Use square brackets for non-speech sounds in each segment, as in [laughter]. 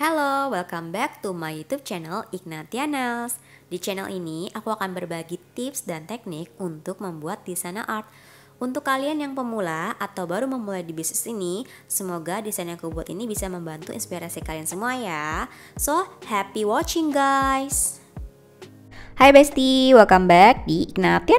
Halo, welcome back to my YouTube channel Ignatianas. Di channel ini, aku akan berbagi tips dan teknik untuk membuat desainer art. Untuk kalian yang pemula atau baru memulai di bisnis ini, semoga desain yang aku buat ini bisa membantu inspirasi kalian semua ya. So, happy watching guys! Hai Besti, welcome back di Ignat Oke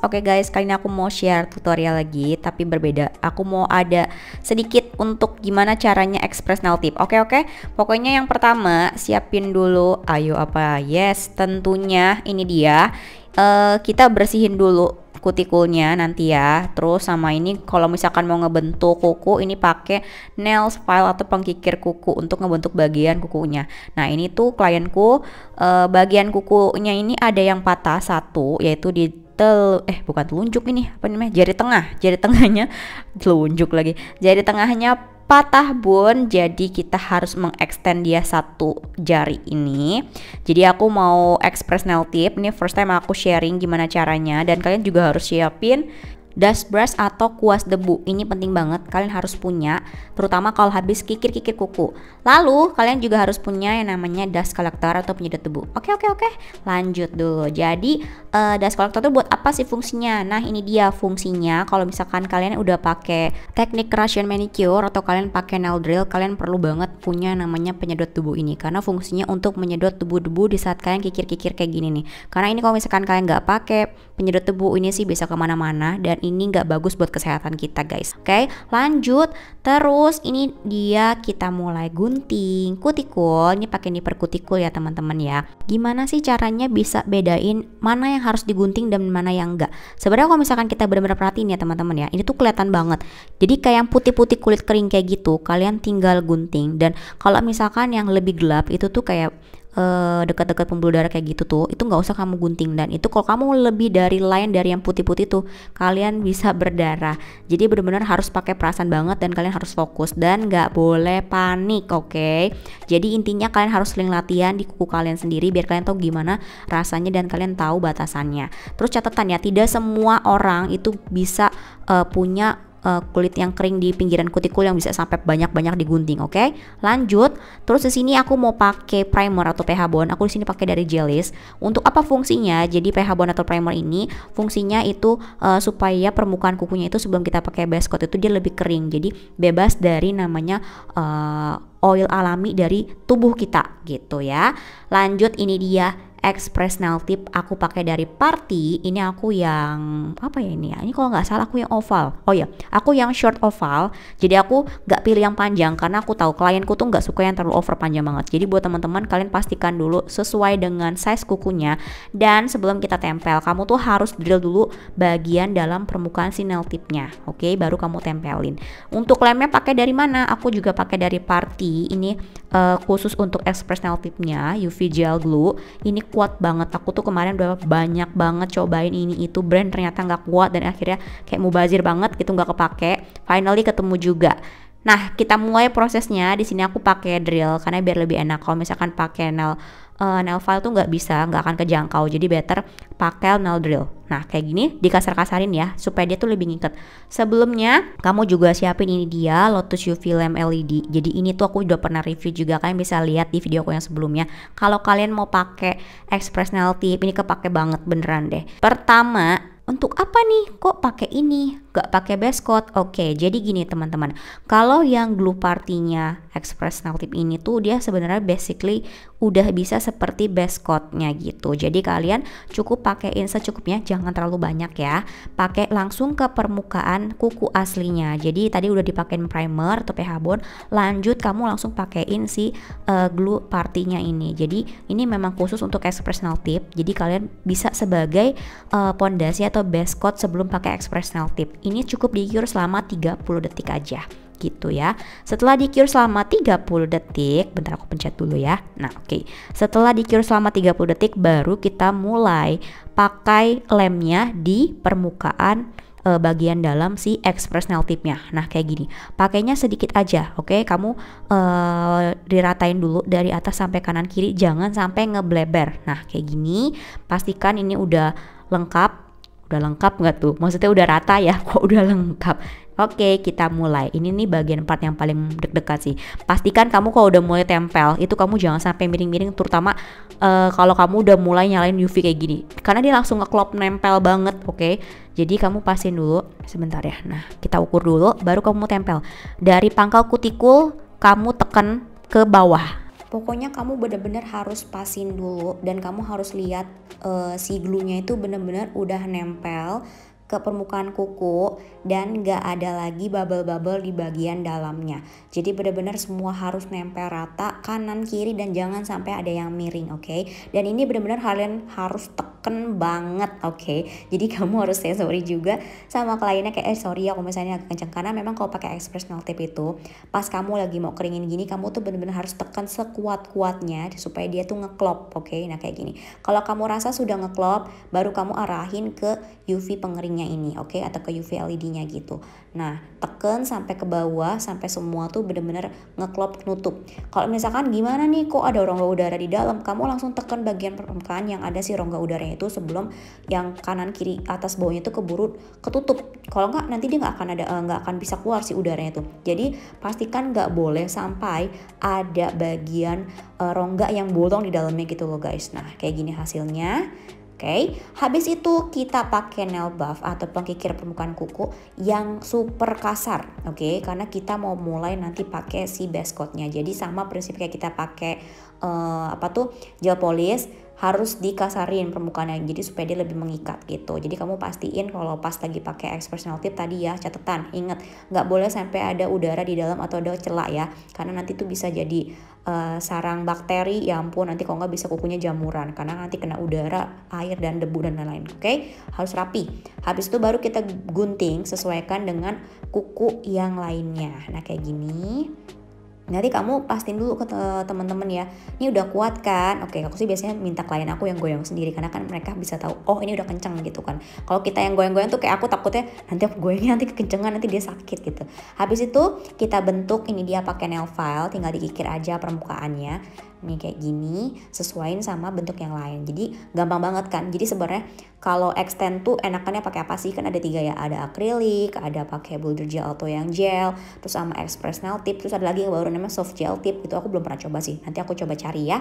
okay guys, kali ini aku mau share tutorial lagi tapi berbeda Aku mau ada sedikit untuk gimana caranya express nail tip Oke okay, oke, okay? pokoknya yang pertama siapin dulu Ayo apa, yes tentunya ini dia uh, Kita bersihin dulu kutikulnya nanti ya terus sama ini kalau misalkan mau ngebentuk kuku ini pakai nail file atau pengkikir kuku untuk ngebentuk bagian kukunya nah ini tuh klienku eh, bagian kukunya ini ada yang patah satu yaitu di tel eh bukan telunjuk ini apa namanya jari tengah jari tengahnya [laughs] telunjuk lagi jari tengahnya patah bun jadi kita harus mengeksten dia satu jari ini jadi aku mau express nail tip ini first time aku sharing gimana caranya dan kalian juga harus siapin dust brush atau kuas debu. Ini penting banget, kalian harus punya, terutama kalau habis kikir-kikir kuku. Lalu, kalian juga harus punya yang namanya dust collector atau penyedot debu. Oke, oke, oke. Lanjut dulu. Jadi, uh, eh, dust collector itu buat apa sih fungsinya? Nah, ini dia fungsinya. Kalau misalkan kalian udah pakai teknik Russian manicure atau kalian pakai nail drill, kalian perlu banget punya namanya penyedot debu ini karena fungsinya untuk menyedot debu-debu di saat kalian kikir-kikir kayak gini nih. Karena ini kalau misalkan kalian nggak pakai penyedot debu ini sih bisa kemana-mana dan ini nggak bagus buat kesehatan kita guys oke okay? lanjut terus ini dia kita mulai gunting kutikul ini pakai niper kutikul ya teman-teman ya gimana sih caranya bisa bedain mana yang harus digunting dan mana yang enggak sebenarnya kalau misalkan kita benar-benar perhatiin ya teman-teman ya ini tuh kelihatan banget jadi kayak yang putih-putih kulit kering kayak gitu kalian tinggal gunting dan kalau misalkan yang lebih gelap itu tuh kayak uh, dekat-dekat pembuluh darah kayak gitu tuh itu nggak usah kamu gunting dan itu kalau kamu lebih dari lain dari yang putih-putih tuh kalian bisa berdarah jadi benar-benar harus pakai perasaan banget dan kalian harus fokus dan nggak boleh panik oke okay? jadi intinya kalian harus sering latihan di kuku kalian sendiri biar kalian tahu gimana rasanya dan kalian tahu batasannya terus catatan ya tidak semua orang itu bisa uh, punya uh, kulit yang kering di pinggiran kutikul yang bisa sampai banyak-banyak digunting, oke? Okay? Lanjut, terus di sini aku mau pakai primer atau PH bond. Aku di sini pakai dari Jellis. Untuk apa fungsinya? Jadi PH bond atau primer ini fungsinya itu uh, supaya permukaan kukunya itu sebelum kita pakai base coat itu dia lebih kering. Jadi bebas dari namanya uh, oil alami dari tubuh kita gitu ya. Lanjut ini dia express nail tip aku pakai dari Party ini aku yang apa ya ini ya ini kalau nggak salah aku yang oval oh ya aku yang short oval jadi aku nggak pilih yang panjang karena aku tahu klienku tuh nggak suka yang terlalu over panjang banget jadi buat teman-teman kalian pastikan dulu sesuai dengan size kukunya dan sebelum kita tempel kamu tuh harus drill dulu bagian dalam permukaan si nail tipnya oke okay? baru kamu tempelin untuk lemnya pakai dari mana aku juga pakai dari Party ini uh, khusus untuk express nail tipnya UV gel glue ini kuat banget aku tuh kemarin udah banyak banget cobain ini itu brand ternyata nggak kuat dan akhirnya kayak mubazir banget gitu nggak kepake finally ketemu juga Nah, kita mulai prosesnya. Di sini aku pakai drill karena biar lebih enak. Kalau misalkan pakai nail uh, nail file tuh nggak bisa, nggak akan kejangkau. Jadi better pakai nail drill. Nah kayak gini dikasar-kasarin ya supaya dia tuh lebih ngikat. Sebelumnya kamu juga siapin ini dia Lotus UV lamp LED. Jadi ini tuh aku udah pernah review juga kalian bisa lihat di video aku yang sebelumnya. Kalau kalian mau pakai express nail tip ini kepake banget beneran deh. Pertama untuk apa nih kok pakai ini gak pakai base coat. Oke, jadi gini teman-teman. Kalau yang glue partinya Express nail tip ini tuh dia sebenarnya basically udah bisa seperti base coatnya gitu. Jadi kalian cukup pakaiin secukupnya, jangan terlalu banyak ya. Pakai langsung ke permukaan kuku aslinya. Jadi tadi udah dipakein primer atau pH bond, lanjut kamu langsung pakaiin si uh, glue partinya ini. Jadi ini memang khusus untuk Express nail tip, Jadi kalian bisa sebagai eh, pondasi atau base coat sebelum pakai Express nail tip. Ini cukup dikir selama 30 detik aja gitu ya. Setelah dikir selama 30 detik, bentar aku pencet dulu ya. Nah, oke. Okay. Setelah dikir selama 30 detik baru kita mulai pakai lemnya di permukaan eh, bagian dalam si express nail tipnya. Nah, kayak gini. Pakainya sedikit aja, oke? Okay? Kamu e, diratain dulu dari atas sampai kanan kiri, jangan sampai ngebleber. Nah, kayak gini. Pastikan ini udah lengkap Udah lengkap nggak tuh? Maksudnya udah rata ya? [laughs] Kok udah lengkap? Oke, kita mulai. Ini nih bagian part yang paling dekat degan sih. Pastikan kamu kalau udah mulai tempel, itu kamu jangan sampai miring-miring, terutama uh, kalau kamu udah mulai nyalain UV kayak gini. Karena dia langsung ngeklop nempel banget, oke? Okay? Jadi kamu pasin dulu, sebentar ya. Nah, kita ukur dulu, baru kamu tempel. Dari pangkal kutikul, kamu tekan ke bawah pokoknya kamu bener-bener harus pasin dulu dan kamu harus lihat uh, si glue-nya itu bener-bener udah nempel ke permukaan kuku dan gak ada lagi bubble-bubble di bagian dalamnya. Jadi benar-benar semua harus nempel rata kanan kiri dan jangan sampai ada yang miring, oke? Okay? Dan ini benar-benar kalian harus teken banget, oke? Okay? Jadi [laughs] kamu harus say sorry juga sama kliennya kayak eh sorry ya kalau misalnya agak kenceng karena memang kalau pakai express nail tip itu pas kamu lagi mau keringin gini kamu tuh benar-benar harus teken sekuat-kuatnya supaya dia tuh ngeklop, oke? Okay? Nah kayak gini. Kalau kamu rasa sudah ngeklop, baru kamu arahin ke UV pengeringnya ini oke okay? atau ke UV LED-nya gitu nah teken sampai ke bawah sampai semua tuh bener-bener ngeklop nutup kalau misalkan gimana nih kok ada rongga udara di dalam kamu langsung tekan bagian permukaan yang ada si rongga udara itu sebelum yang kanan kiri atas bawahnya itu keburu ketutup kalau nggak nanti dia nggak akan ada eh, nggak akan bisa keluar si udaranya itu. jadi pastikan nggak boleh sampai ada bagian uh, rongga yang bolong di dalamnya gitu loh guys nah kayak gini hasilnya okay? habis itu kita pakai nail buff atau pengkikir permukaan kuku yang super kasar oke okay? karena kita mau mulai nanti pakai si base coatnya jadi sama prinsipnya kita pakai uh, apa tuh gel polish harus dikasarin permukaannya jadi supaya dia lebih mengikat gitu jadi kamu pastiin kalau pas lagi pakai expressional tip tadi ya catatan inget nggak boleh sampai ada udara di dalam atau ada celah ya karena nanti tuh bisa jadi uh, sarang bakteri ya ampun nanti kalau nggak bisa kukunya jamuran karena nanti kena udara air dan debu dan lain-lain oke okay? harus rapi habis itu baru kita gunting sesuaikan dengan kuku yang lainnya nah kayak gini nanti kamu pastiin dulu ke temen-temen ya ini udah kuat kan oke aku sih biasanya minta klien aku yang goyang sendiri karena kan mereka bisa tahu oh ini udah kenceng gitu kan kalau kita yang goyang-goyang tuh kayak aku takutnya nanti aku goyangnya nanti kekencengan nanti dia sakit gitu habis itu kita bentuk ini dia pakai nail file tinggal dikikir aja permukaannya nih kayak gini sesuaiin sama bentuk yang lain jadi gampang banget kan jadi sebenarnya kalau extend tuh enakannya pakai apa sih kan ada tiga ya ada akrilik ada pakai builder gel atau yang gel terus sama express nail tip terus ada lagi yang baru namanya soft gel tip itu aku belum pernah coba sih nanti aku coba cari ya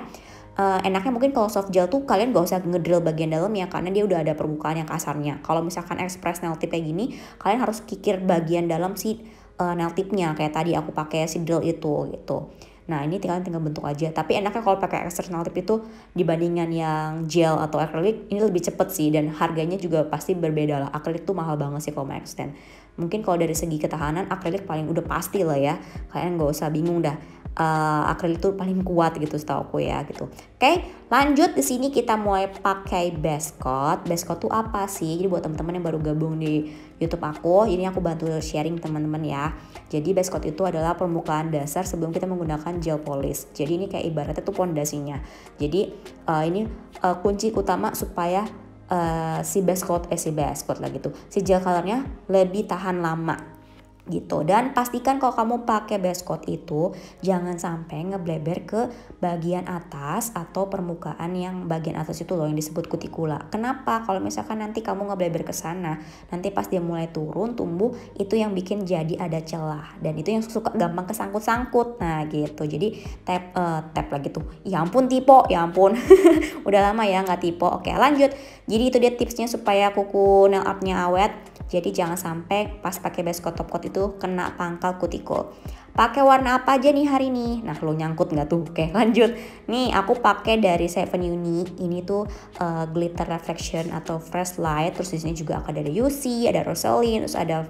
uh, enaknya mungkin kalau soft gel tuh kalian gak usah ngedrill bagian dalam ya karena dia udah ada permukaan yang kasarnya kalau misalkan express nail tip kayak gini kalian harus kikir bagian dalam si eh, nail tipnya kayak tadi aku pakai si drill itu gitu Nah ini tinggal tinggal bentuk aja. Tapi enaknya kalau pakai external tip itu dibandingkan yang gel atau acrylic ini lebih cepet sih dan harganya juga pasti berbeda lah. akrilik tuh mahal banget sih kalau mau extend. Mungkin kalau dari segi ketahanan akrilik paling udah pasti lah ya. Kalian nggak usah bingung dah uh, akril itu paling kuat gitu setahu aku ya gitu. Oke, okay, lanjut di sini kita mulai pakai base coat. Base coat tuh apa sih? Jadi buat teman-teman yang baru gabung di YouTube aku, ini aku bantu sharing teman-teman ya. Jadi base coat itu adalah permukaan dasar sebelum kita menggunakan gel polish. Jadi ini kayak ibaratnya tuh pondasinya. Jadi uh, ini uh, kunci utama supaya Uh, si base coat eh si base coat lah gitu. si gel colornya lebih tahan lama gitu dan pastikan kalau kamu pakai base coat itu jangan sampai ngebleber ke bagian atas atau permukaan yang bagian atas itu loh yang disebut kutikula kenapa kalau misalkan nanti kamu ngebleber ke sana nanti pas dia mulai turun tumbuh itu yang bikin jadi ada celah dan itu yang suka gampang kesangkut-sangkut nah gitu jadi tap uh, tap lagi tuh ya ampun tipe ya ampun [laughs] udah lama ya nggak tipe oke lanjut jadi itu dia tipsnya supaya kuku nail up-nya awet jadi jangan sampai pas pakai base coat top coat itu kena pangkal kutikul. Pakai warna apa aja nih hari ini? Nah lo nyangkut nggak tuh? Oke [laughs] lanjut. Nih aku pakai dari Seven Unique. Ini tuh uh, glitter reflection atau fresh light. Terus di sini juga ada UC, ada Rosaline, terus ada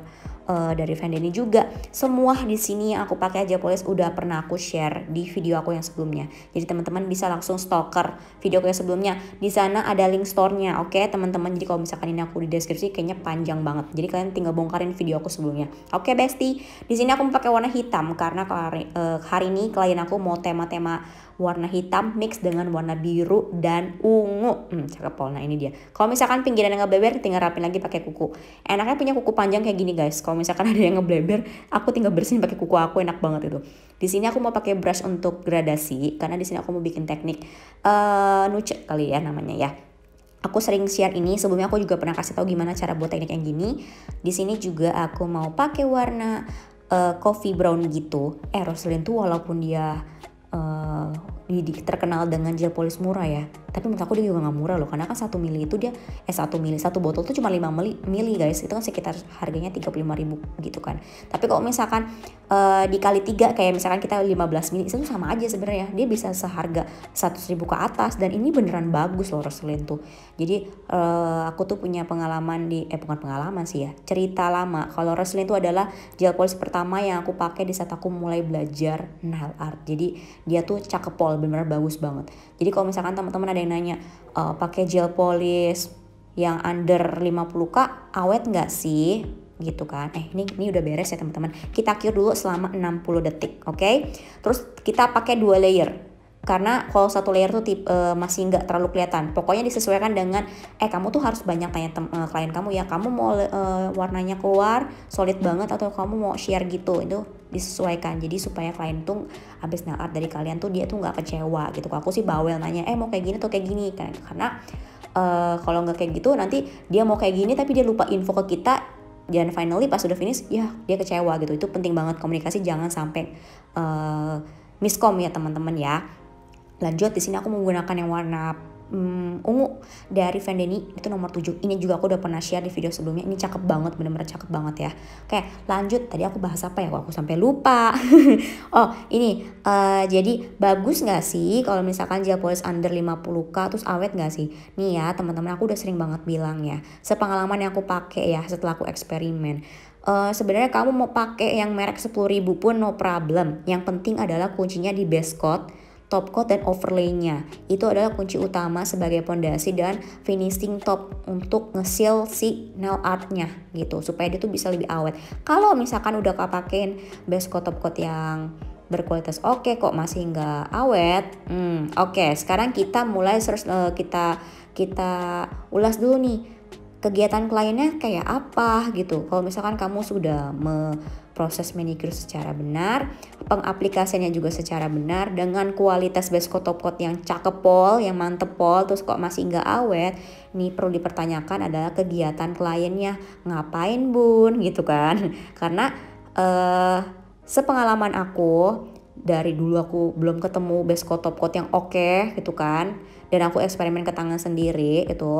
uh, dari Van juga. Semua di sini yang aku pakai aja polis udah pernah aku share di video aku yang sebelumnya. Jadi teman-teman bisa langsung stalker video aku yang sebelumnya. Di sana ada link store-nya, oke okay, teman-teman. Jadi kalau misalkan ini aku di deskripsi kayaknya panjang banget. Jadi kalian tinggal bongkarin video aku sebelumnya. Oke okay, bestie, di sini aku pakai warna hitam karena hari, uh, eh, hari ini klien aku mau tema-tema warna hitam mix dengan warna biru dan ungu. Hmm, cakep pol. Nah ini dia. Kalau misalkan pinggiran yang ngebleber tinggal rapin lagi pakai kuku. Enaknya punya kuku panjang kayak gini guys. Kalau misalkan [laughs] ada yang ngebleber, aku tinggal bersihin pakai kuku aku enak banget itu. Di sini aku mau pakai brush untuk gradasi karena di sini aku mau bikin teknik uh, nuce kali ya namanya ya aku sering share ini sebelumnya aku juga pernah kasih tahu gimana cara buat teknik yang gini di sini juga aku mau pakai warna uh, coffee brown gitu eh Roselyn tuh walaupun dia uh, terkenal dengan gel polis murah ya tapi menurut aku dia juga nggak murah loh karena kan satu mili itu dia eh satu mili satu botol tuh cuma 5 mili, mili guys itu kan sekitar harganya 35 ribu gitu kan tapi kalau misalkan uh, dikali tiga kayak misalkan kita 15 mili itu sama aja sebenarnya dia bisa seharga 100 ribu ke atas dan ini beneran bagus loh Roselin tuh jadi uh, aku tuh punya pengalaman di eh bukan pengalaman sih ya cerita lama kalau Roselin itu adalah gel polish pertama yang aku pakai di saat aku mulai belajar nail art jadi dia tuh cakepol bener-bener bagus banget jadi kalau misalkan teman-teman ada yang nanya e, pakai gel polis yang under 50k awet nggak sih gitu kan eh ini ini udah beres ya teman-teman kita cure dulu selama 60 detik oke okay? terus kita pakai dua layer karena kalau satu layer tuh tip, uh, masih nggak terlalu kelihatan pokoknya disesuaikan dengan eh kamu tuh harus banyak tanya tem- uh, klien kamu ya kamu mau uh, warnanya keluar solid banget atau kamu mau share gitu itu disesuaikan jadi supaya klien tuh abis nail art dari kalian tuh dia tuh nggak kecewa gitu aku sih bawel nanya eh mau kayak gini atau kayak gini kan, karena uh, kalau nggak kayak gitu nanti dia mau kayak gini tapi dia lupa info ke kita dan finally pas udah finish ya dia kecewa gitu itu penting banget komunikasi jangan sampai uh, miskom ya teman-teman ya Lanjut di sini aku menggunakan yang warna um, ungu dari Vendeni itu nomor 7. Ini juga aku udah pernah share di video sebelumnya. Ini cakep banget, bener-bener cakep banget ya. Oke, lanjut. Tadi aku bahas apa ya? Kok aku sampai lupa. [laughs] oh, ini uh, jadi bagus nggak sih kalau misalkan polis under 50k terus awet nggak sih? Nih ya, teman-teman aku udah sering banget bilang ya. Sepengalaman yang aku pakai ya setelah aku eksperimen uh, sebenarnya kamu mau pakai yang merek 10.000 pun no problem. Yang penting adalah kuncinya di base coat top coat dan overlaynya. Itu adalah kunci utama sebagai pondasi dan finishing top untuk nge seal si nail artnya gitu supaya dia tuh bisa lebih awet. Kalau misalkan udah kepakein base coat top coat yang berkualitas oke okay, kok masih nggak awet. Hmm, oke, okay. sekarang kita mulai search uh, kita kita ulas dulu nih kegiatan kliennya kayak apa gitu. Kalau misalkan kamu sudah me proses manicure secara benar, pengaplikasiannya juga secara benar dengan kualitas base coat top coat yang cakep pol, yang mantep pol, terus kok masih nggak awet, ini perlu dipertanyakan adalah kegiatan kliennya ngapain bun [laughs] gitu kan? Karena eh, sepengalaman aku dari dulu aku belum ketemu base coat top coat yang oke okay, gitu kan, dan aku eksperimen ke tangan sendiri itu.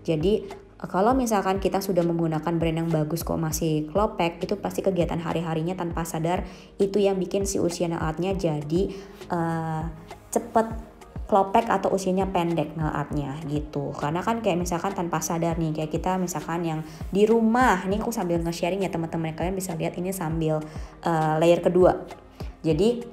Jadi kalau misalkan kita sudah menggunakan brand yang bagus kok masih klopek itu pasti kegiatan hari-harinya tanpa sadar itu yang bikin si usia naatnya jadi uh, cepet klopek atau usianya pendek naatnya gitu karena kan kayak misalkan tanpa sadar nih kayak kita misalkan yang di rumah ini aku sambil nge-sharing ya teman-teman kalian bisa lihat ini sambil uh, layer kedua jadi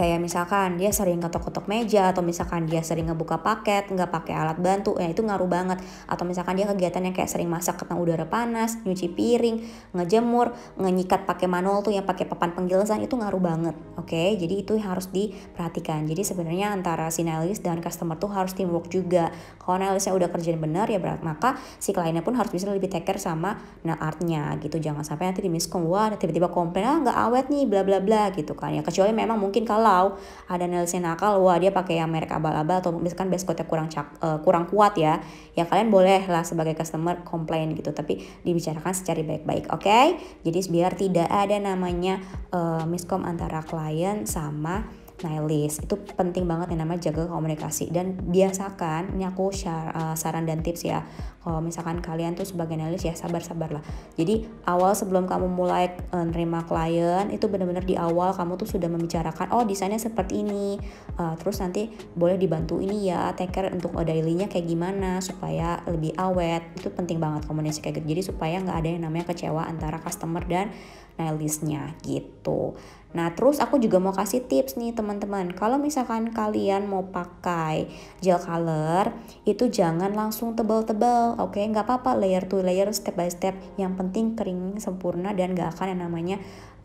Kayak misalkan dia sering ketok-ketok meja atau misalkan dia sering ngebuka paket, nggak pakai alat bantu, ya itu ngaruh banget. Atau misalkan dia kegiatan yang kayak sering masak karena udara panas, nyuci piring, ngejemur, ngenyikat pakai manual tuh yang pakai papan penggilasan itu ngaruh banget. Oke, okay? jadi itu harus diperhatikan. Jadi sebenarnya antara sinalis dan customer tuh harus teamwork juga kalau analisnya udah kerjain benar ya berat, maka si kliennya pun harus bisa lebih take care sama nail artnya gitu jangan sampai nanti di miskom wah tiba-tiba komplain ah nggak awet nih bla bla bla gitu kan ya kecuali memang mungkin kalau ada analisnya nakal wah dia pakai yang merek abal-abal atau misalkan base coatnya kurang cak, uh, kurang kuat ya ya kalian boleh lah sebagai customer komplain gitu tapi dibicarakan secara baik-baik oke okay? jadi biar tidak ada namanya uh, miskom antara klien sama Nailis itu penting banget yang namanya jaga komunikasi dan biasakan ini aku share uh, saran dan tips ya kalau misalkan kalian tuh sebagai analis ya sabar-sabar lah jadi awal sebelum kamu mulai uh, nerima klien itu bener benar di awal kamu tuh sudah membicarakan oh desainnya seperti ini uh, terus nanti boleh dibantu ini ya take care untuk eh, dailynya kayak gimana supaya lebih awet itu penting banget komunikasi kayak gitu jadi supaya nggak ada yang namanya kecewa antara customer dan analysnya gitu Nah, terus aku juga mau kasih tips nih teman-teman. Kalau misalkan kalian mau pakai gel color, itu jangan langsung tebal-tebal, oke? Okay? Nggak apa-apa layer to layer, step by step. Yang penting kering sempurna dan nggak akan yang namanya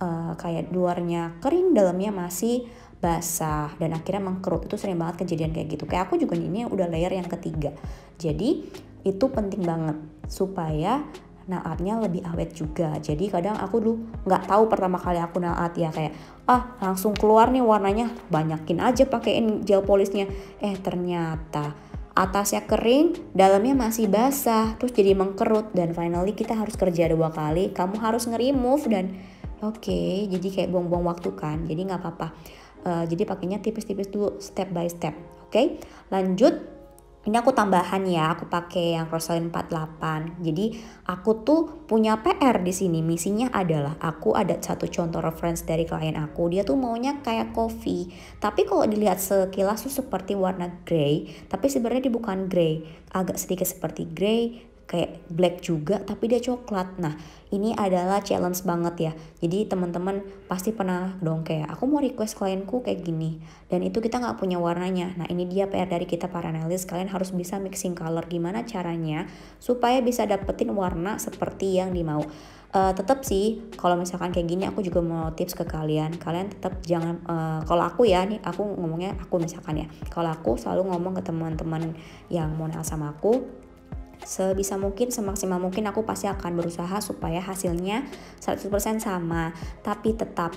uh, kayak luarnya kering, dalamnya masih basah dan akhirnya mengkerut itu sering banget kejadian kayak gitu kayak aku juga ini udah layer yang ketiga jadi itu penting banget supaya naatnya lebih awet juga jadi kadang aku dulu nggak tahu pertama kali aku naat ya kayak ah langsung keluar nih warnanya banyakin aja pakein gel polisnya eh ternyata atasnya kering, dalamnya masih basah, terus jadi mengkerut dan finally kita harus kerja dua kali. Kamu harus nge-remove dan oke, okay, jadi kayak buang-buang waktu kan. Jadi nggak apa-apa. Uh, jadi pakainya tipis-tipis dulu step by step. Oke. Okay? Lanjut ini aku tambahan ya, aku pakai yang Rosalind 48. Jadi aku tuh punya PR di sini. Misinya adalah aku ada satu contoh reference dari klien aku. Dia tuh maunya kayak coffee. Tapi kalau dilihat sekilas tuh seperti warna grey, tapi sebenarnya dia bukan grey. Agak sedikit seperti grey, kayak black juga tapi dia coklat. Nah, ini adalah challenge banget ya. Jadi teman-teman pasti pernah dong kayak aku mau request klienku kayak gini dan itu kita nggak punya warnanya. Nah, ini dia PR dari kita para analis. Kalian harus bisa mixing color gimana caranya supaya bisa dapetin warna seperti yang dimau. Uh, eh, tetap sih kalau misalkan kayak gini aku juga mau tips ke kalian kalian tetap jangan uh, kalau aku ya nih aku ngomongnya aku misalkan ya kalau aku selalu ngomong ke teman-teman yang mau nail sama aku sebisa mungkin semaksimal mungkin aku pasti akan berusaha supaya hasilnya 100% sama tapi tetap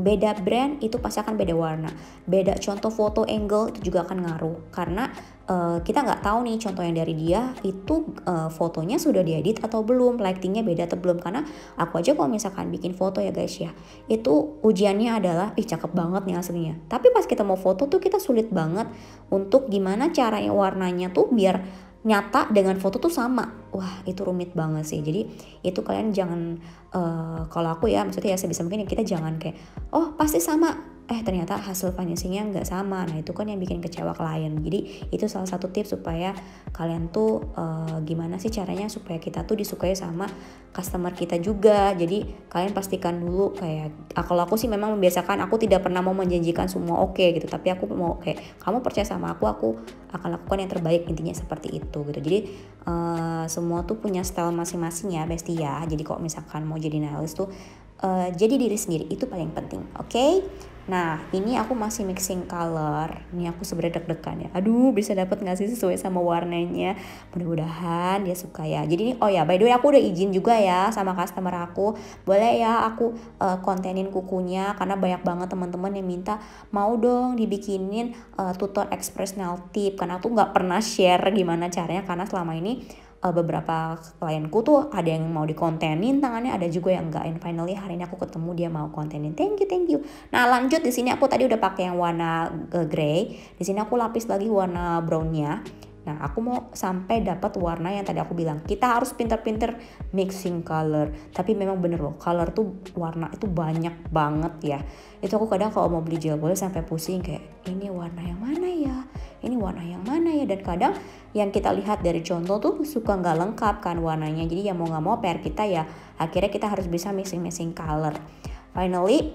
beda brand itu pasti akan beda warna beda contoh foto angle itu juga akan ngaruh karena uh, kita nggak tahu nih contoh yang dari dia itu uh, fotonya sudah diedit atau belum lightingnya beda atau belum karena aku aja kalau misalkan bikin foto ya guys ya itu ujiannya adalah ih cakep banget nih hasilnya tapi pas kita mau foto tuh kita sulit banget untuk gimana caranya warnanya tuh biar nyata dengan foto tuh sama wah itu rumit banget sih jadi itu kalian jangan uh, kalau aku ya maksudnya ya saya bisa mungkin ya, kita jangan kayak oh pasti sama eh ternyata hasil financingnya nggak sama nah itu kan yang bikin kecewa klien jadi itu salah satu tips supaya kalian tuh uh, gimana sih caranya supaya kita tuh disukai sama customer kita juga jadi kalian pastikan dulu kayak ah, kalau aku sih memang membiasakan aku tidak pernah mau menjanjikan semua oke okay, gitu tapi aku mau kayak kamu percaya sama aku aku akan lakukan yang terbaik intinya seperti itu gitu jadi uh, semua tuh punya style masing-masing ya bestia ya. jadi kalau misalkan mau jadi analis tuh uh, jadi diri sendiri itu paling penting oke okay? Nah, ini aku masih mixing color. Ini aku sebenernya deg-degan ya. Aduh, bisa dapat gak sih sesuai sama warnanya? Mudah-mudahan dia suka ya. Jadi ini oh ya, by the way aku udah izin juga ya sama customer aku. Boleh ya aku uh, kontenin kukunya karena banyak banget teman-teman yang minta mau dong dibikinin uh, tutor express nail tip karena aku nggak pernah share gimana caranya karena selama ini uh, beberapa klienku tuh ada yang mau dikontenin tangannya ada juga yang enggak and finally hari ini aku ketemu dia mau kontenin thank you thank you nah lanjut di sini aku tadi udah pakai yang warna uh, eh, grey di sini aku lapis lagi warna brownnya Nah, aku mau sampai dapat warna yang tadi aku bilang. Kita harus pinter-pinter mixing color. Tapi memang bener loh, color tuh warna itu banyak banget ya. Itu aku kadang kalau mau beli gel boleh sampai pusing kayak ini warna yang mana ya? ini warna yang mana ya dan kadang yang kita lihat dari contoh tuh suka nggak lengkap kan warnanya jadi ya mau nggak mau PR kita ya akhirnya kita harus bisa mixing-mixing color finally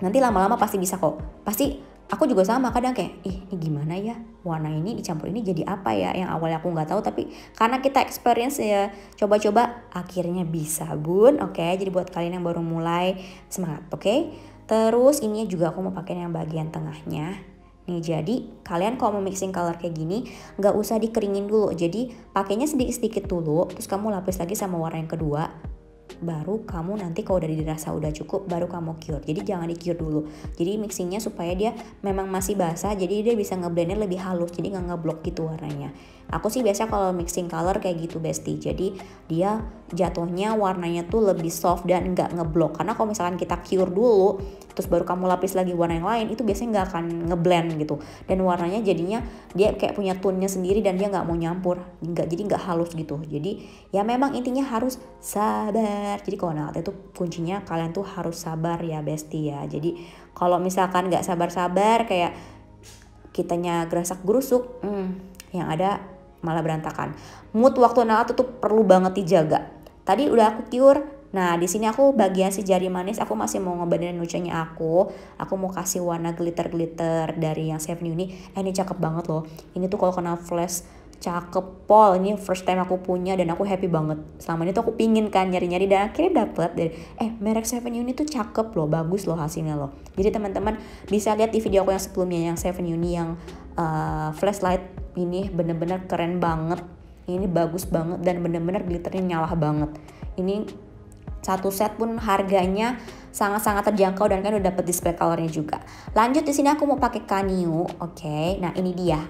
nanti lama-lama pasti bisa kok pasti aku juga sama kadang kayak ih ini gimana ya warna ini dicampur ini jadi apa ya yang awalnya aku nggak tahu tapi karena kita experience ya coba-coba akhirnya bisa bun oke okay? jadi buat kalian yang baru mulai semangat oke okay? terus ini juga aku mau pakai yang bagian tengahnya Nih jadi kalian kalau mau mixing color kayak gini nggak usah dikeringin dulu. Jadi pakainya sedikit-sedikit dulu, terus kamu lapis lagi sama warna yang kedua, baru kamu nanti kalau dari dirasa udah cukup baru kamu cure jadi jangan di cure dulu jadi mixingnya supaya dia memang masih basah jadi dia bisa ngeblendnya lebih halus jadi nggak ngeblok gitu warnanya aku sih biasa kalau mixing color kayak gitu bestie jadi dia jatuhnya warnanya tuh lebih soft dan nggak ngeblok karena kalau misalkan kita cure dulu terus baru kamu lapis lagi warna yang lain itu biasanya nggak akan ngeblend gitu dan warnanya jadinya dia kayak punya tone-nya sendiri dan dia nggak mau nyampur nggak jadi nggak halus gitu jadi ya memang intinya harus sabar sabar. Jadi kalau nalat itu kuncinya kalian tuh harus sabar ya besti ya. Jadi kalau misalkan nggak sabar-sabar kayak kitanya gerasak gerusuk, hmm, yang ada malah berantakan. Mood waktu NLT tuh perlu banget dijaga. Tadi udah aku cure, Nah, di sini aku bagian si jari manis aku masih mau ngebandingin lucunya aku. Aku mau kasih warna glitter-glitter dari yang seven ini. Eh, ini cakep banget loh. Ini tuh kalau kena flash cakep pol ini first time aku punya dan aku happy banget selama ini tuh aku pingin kan nyari-nyari dan akhirnya dapet dari eh merek Seven Uni tuh cakep loh bagus loh hasilnya loh jadi teman-teman bisa lihat di video aku yang sebelumnya yang Seven Uni yang uh, flashlight ini bener-bener keren banget ini bagus banget dan bener-bener glitternya nyala banget ini satu set pun harganya sangat-sangat terjangkau dan kan udah dapet display colornya juga lanjut di sini aku mau pakai Kanyu oke okay? nah ini dia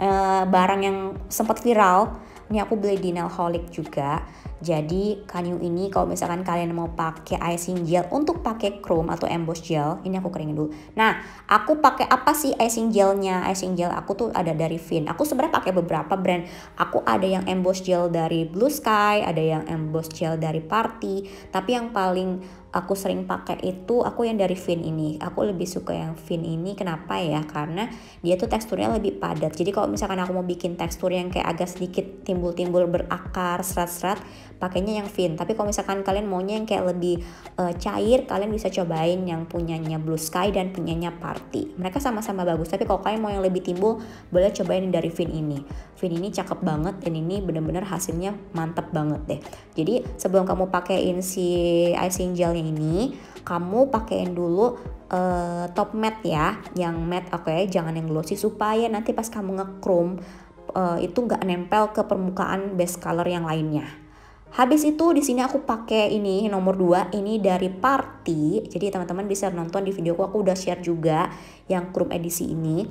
Eh, barang yang sempat viral ini aku beli di nailholic juga jadi kanyu ini kalau misalkan kalian mau pakai icing gel untuk pakai chrome atau emboss gel ini aku keringin dulu nah aku pakai apa sih icing gelnya icing gel aku tuh ada dari Finn aku sebenarnya pakai beberapa brand aku ada yang emboss gel dari Blue Sky ada yang emboss gel dari Party tapi yang paling aku sering pakai itu aku yang dari fin ini aku lebih suka yang fin ini kenapa ya karena dia tuh teksturnya lebih padat jadi kalau misalkan aku mau bikin tekstur yang kayak agak sedikit timbul-timbul berakar serat-serat pakainya yang fin tapi kalau misalkan kalian maunya yang kayak lebih uh, cair kalian bisa cobain yang punyanya blue sky dan punyanya party mereka sama-sama bagus tapi kalau kalian mau yang lebih timbul boleh cobain dari fin ini Vin ini cakep banget dan ini bener-bener hasilnya mantep banget deh jadi sebelum kamu pakein si icing gelnya ini kamu pakaiin dulu uh, top matte ya yang matte oke okay? jangan yang glossy supaya nanti pas kamu ngechrome uh, itu nggak nempel ke permukaan base color yang lainnya Habis itu di sini aku pakai ini nomor 2 ini dari Party. Jadi teman-teman bisa nonton di videoku aku udah share juga yang Chrome edisi ini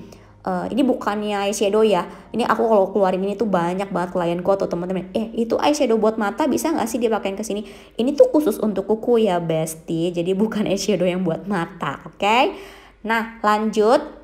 uh, ini bukannya eyeshadow ya ini aku kalau keluarin ini tuh banyak banget klien klienku atau teman-teman eh itu eyeshadow buat mata bisa nggak sih dia ke sini ini tuh khusus untuk kuku ya bestie jadi bukan eyeshadow yang buat mata oke okay? nah lanjut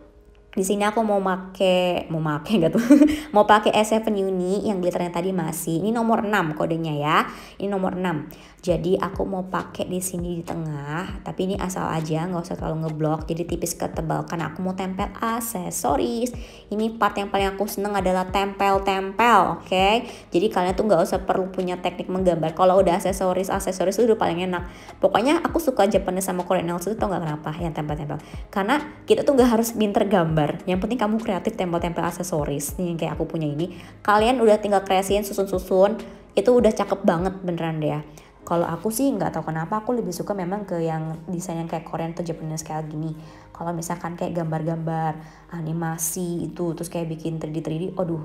di sini aku mau make mau make enggak tuh [laughs] mau pakai S7 Uni yang glitternya tadi masih ini nomor 6 kodenya ya ini nomor 6 jadi aku mau pakai di sini di tengah tapi ini asal aja nggak usah terlalu ngeblok jadi tipis ketebal karena aku mau tempel aksesoris ini part yang paling aku seneng adalah tempel-tempel oke okay? jadi kalian tuh nggak usah perlu punya teknik menggambar kalau udah aksesoris aksesoris itu udah paling enak pokoknya aku suka Japanese sama Korean nails itu tau nggak kenapa yang tempel-tempel karena kita tuh nggak harus pinter gambar gambar yang penting kamu kreatif tempel-tempel aksesoris nih yang kayak aku punya ini kalian udah tinggal kreasiin susun-susun itu udah cakep banget beneran deh ya kalau aku sih nggak tahu kenapa aku lebih suka memang ke yang desain yang kayak Korean atau Japanese kayak gini kalau misalkan kayak gambar-gambar animasi itu terus kayak bikin 3D 3D aduh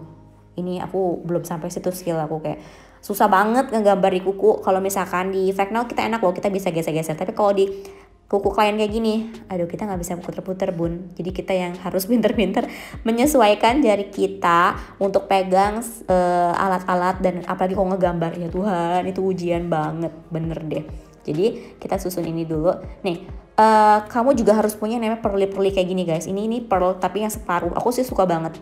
ini aku belum sampai situ skill aku kayak susah banget ngegambar di kuku kalau misalkan di fake kita enak loh kita bisa geser-geser tapi kalau di kuku klien kayak gini, aduh kita nggak bisa puter-puter bun. Jadi kita yang harus [laughs] pinter-pinter menyesuaikan jari kita untuk pegang eh, alat-alat uh, dan apalagi kalau ngegambar ya Tuhan itu ujian banget bener deh. Jadi kita susun ini dulu. Nih, uh, kamu juga harus punya namanya perli-perli kayak gini guys. Ini ini pearl tapi yang separuh. Aku sih suka banget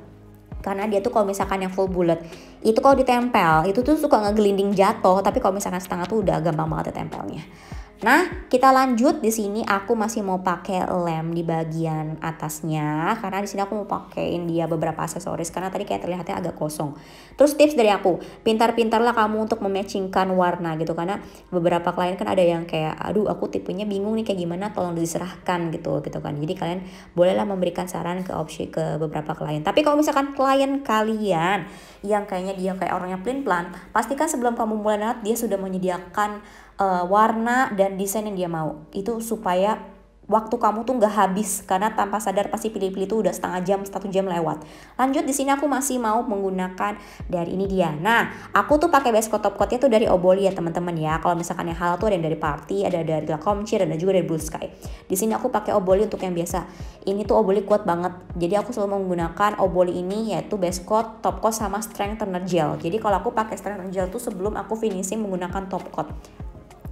karena dia tuh kalau misalkan yang full bulat itu kalau ditempel itu tuh suka ngegelinding jatuh tapi kalau misalkan setengah tuh udah gampang banget ditempelnya. Ya Nah, kita lanjut di sini aku masih mau pakai lem di bagian atasnya karena di sini aku mau pakaiin dia beberapa aksesoris karena tadi kayak terlihatnya agak kosong. Terus tips dari aku, pintar-pintarlah kamu untuk mematchingkan warna gitu karena beberapa klien kan ada yang kayak aduh aku tipenya bingung nih kayak gimana tolong diserahkan gitu gitu kan. Jadi kalian bolehlah memberikan saran ke opsi ke beberapa klien. Tapi kalau misalkan klien kalian yang kayaknya dia kayak orangnya plan plan pastikan sebelum kamu mulai dia sudah menyediakan uh, warna dan desain yang dia mau itu supaya waktu kamu tuh nggak habis karena tanpa sadar pasti pilih-pilih itu udah setengah jam satu jam lewat lanjut di sini aku masih mau menggunakan dari ini dia nah aku tuh pakai base coat top coatnya tuh dari Oboli ya teman-teman ya kalau misalkan yang halal tuh ada yang dari Party ada dari Lacomchir dan juga dari Blue Sky di sini aku pakai Oboli untuk yang biasa ini tuh Oboli kuat banget jadi aku selalu menggunakan Oboli ini yaitu base coat top coat sama strength strengthener gel jadi kalau aku pakai strength strengthener gel tuh sebelum aku finishing menggunakan top coat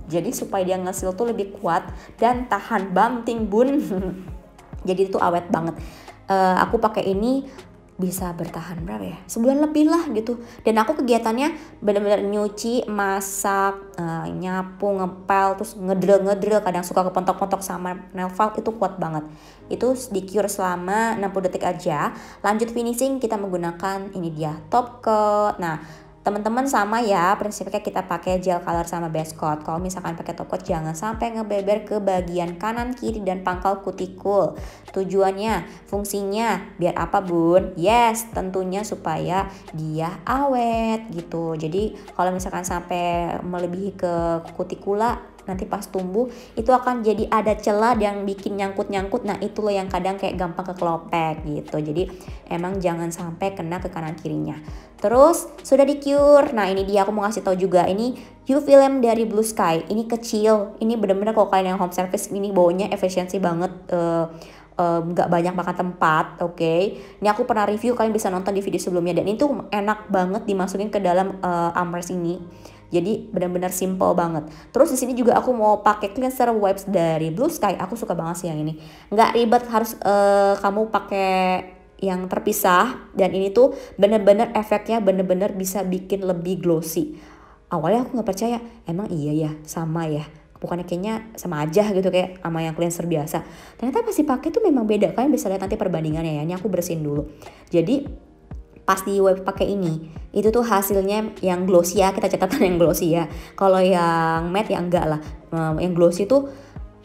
jadi supaya dia ngesil tuh lebih kuat dan tahan banting bun. [laughs] Jadi itu awet banget. Uh, aku pakai ini bisa bertahan berapa ya sebulan lebih lah gitu dan aku kegiatannya bener-bener nyuci masak uh, nyapu ngepel terus ngedrill ngedrill kadang suka kepentok-pentok sama nail file itu kuat banget itu di cure selama 60 detik aja lanjut finishing kita menggunakan ini dia top coat nah teman-teman sama ya prinsipnya kita pakai gel color sama base coat kalau misalkan pakai top coat jangan sampai ngebeber ke bagian kanan kiri dan pangkal kutikul tujuannya fungsinya biar apa bun yes tentunya supaya dia awet gitu jadi kalau misalkan sampai melebihi ke kutikula nanti pas tumbuh itu akan jadi ada celah yang bikin nyangkut-nyangkut nah itu loh yang kadang kayak gampang ke kekelopek gitu jadi emang jangan sampai kena ke kanan kirinya terus sudah di cure nah ini dia aku mau ngasih tau juga ini UV lamp dari Blue Sky ini kecil ini bener-bener kalau kalian yang home service ini baunya efisiensi banget uh, nggak um, banyak makan tempat, oke. Okay? Ini aku pernah review, kalian bisa nonton di video sebelumnya dan itu enak banget dimasukin ke dalam uh, eh, armrest ini. Jadi benar-benar simple banget. Terus di sini juga aku mau pakai cleanser wipes dari Blue Sky. Aku suka banget sih yang ini. Nggak ribet harus uh, kamu pakai yang terpisah dan ini tuh benar-benar efeknya benar-benar bisa bikin lebih glossy. Awalnya aku nggak percaya, emang iya ya sama ya bukannya kayaknya sama aja gitu kayak sama yang cleanser biasa ternyata pasti pakai tuh memang beda kalian bisa lihat nanti perbandingannya ya ini aku bersihin dulu jadi pas di web pakai ini itu tuh hasilnya yang glossy ya kita catatan yang glossy ya kalau yang matte ya enggak lah yang glossy tuh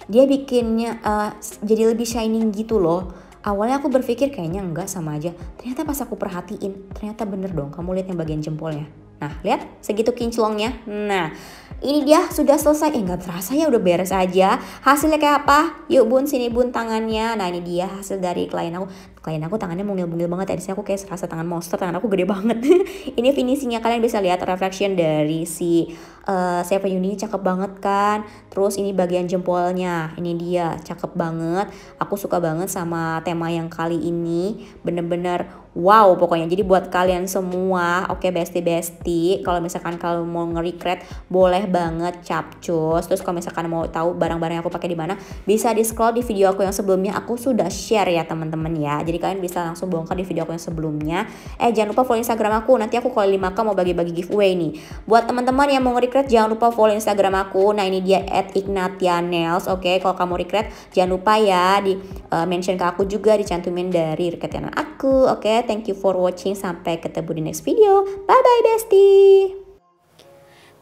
dia bikinnya uh, jadi lebih shining gitu loh awalnya aku berpikir kayaknya enggak sama aja ternyata pas aku perhatiin ternyata bener dong kamu lihat yang bagian jempolnya Nah, lihat segitu kinclongnya. Nah, ini dia sudah selesai. Eh, nggak terasa ya udah beres aja. Hasilnya kayak apa? Yuk bun, sini bun tangannya. Nah, ini dia hasil dari klien aku klien aku tangannya mungil-mungil banget tadi aku kayak serasa tangan monster tangan aku gede banget [laughs] ini finishingnya kalian bisa lihat reflection dari si uh, eh, Seven Uni cakep banget kan terus ini bagian jempolnya ini dia cakep banget aku suka banget sama tema yang kali ini bener-bener wow pokoknya jadi buat kalian semua oke okay, bestie, besti kalau misalkan kalau mau nge-recreate boleh banget capcus terus kalau misalkan mau tahu barang-barang yang aku pakai di mana bisa di scroll di video aku yang sebelumnya aku sudah share ya teman-teman ya jadi kalian bisa langsung bongkar di video aku yang sebelumnya eh jangan lupa follow instagram aku nanti aku kalau 5k mau bagi-bagi giveaway nih buat teman-teman yang mau nge-recreate jangan lupa follow instagram aku nah ini dia at ignatianels oke okay? kalau kamu recreate jangan lupa ya di uh, mention ke aku juga dicantumin dari recreatianan aku oke okay? Thank you for watching. Sampai ketemu di next video. Bye-bye bestie.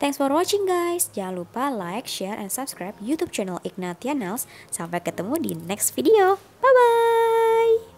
Thanks for watching guys. Jangan lupa like, share, and subscribe YouTube channel Ignatianals. Sampai ketemu di next video. Bye-bye.